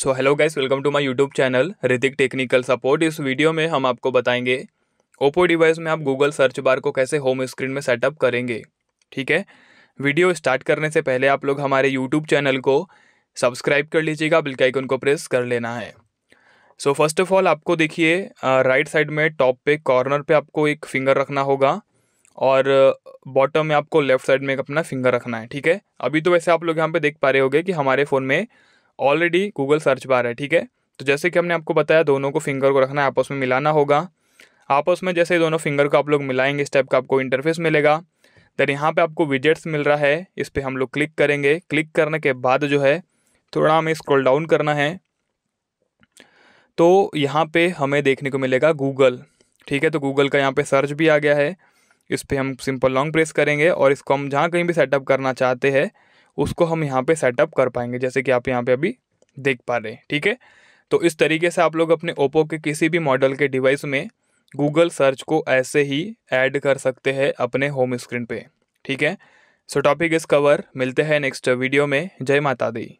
so hello guys welcome to my YouTube channel Hrithik technical support इस वीडियो में हम आपको बताएंगे ओप्पो डिवाइस में आप गूगल सर्च बार को कैसे होम स्क्रीन में सेटअप करेंगे ठीक है वीडियो स्टार्ट करने से पहले आप लोग हमारे यूट्यूब चैनल को सब्सक्राइब कर लीजिएगा बिल्कुल आइकन को प्रेस कर लेना है सो फर्स्ट ऑफ ऑल आपको देखिए राइट साइड में टॉप पे कॉर्नर पे आपको एक फिंगर रखना होगा और बॉटम में आपको लेफ्ट साइड में अपना फिंगर रखना है ठीक है अभी तो वैसे आप लोग यहाँ पे देख पा रहे होगे कि हमारे फ़ोन में ऑलरेडी गूगल सर्च बार है ठीक है तो जैसे कि हमने आपको बताया दोनों को फिंगर को रखना है आपस में मिलाना होगा आपस में जैसे दोनों फिंगर को आप लोग मिलाएंगे इस टाइप का आपको इंटरफेस मिलेगा देन यहाँ पे आपको विजेट्स मिल रहा है इस पर हम लोग क्लिक करेंगे क्लिक करने के बाद जो है थोड़ा हमें स्क्रॉल डाउन करना है तो यहाँ पे हमें देखने को मिलेगा गूगल ठीक है तो गूगल का यहाँ पे सर्च भी आ गया है इस पर हम सिंपल लॉन्ग प्रेस करेंगे और इसको हम जहाँ कहीं भी सेटअप करना चाहते हैं उसको हम यहाँ पे सेटअप कर पाएंगे जैसे कि आप यहाँ पे अभी देख पा रहे हैं ठीक है तो इस तरीके से आप लोग अपने ओप्पो के किसी भी मॉडल के डिवाइस में गूगल सर्च को ऐसे ही ऐड कर सकते हैं अपने होम स्क्रीन पे ठीक है सो टॉपिक इस कवर मिलते हैं नेक्स्ट वीडियो में जय माता दी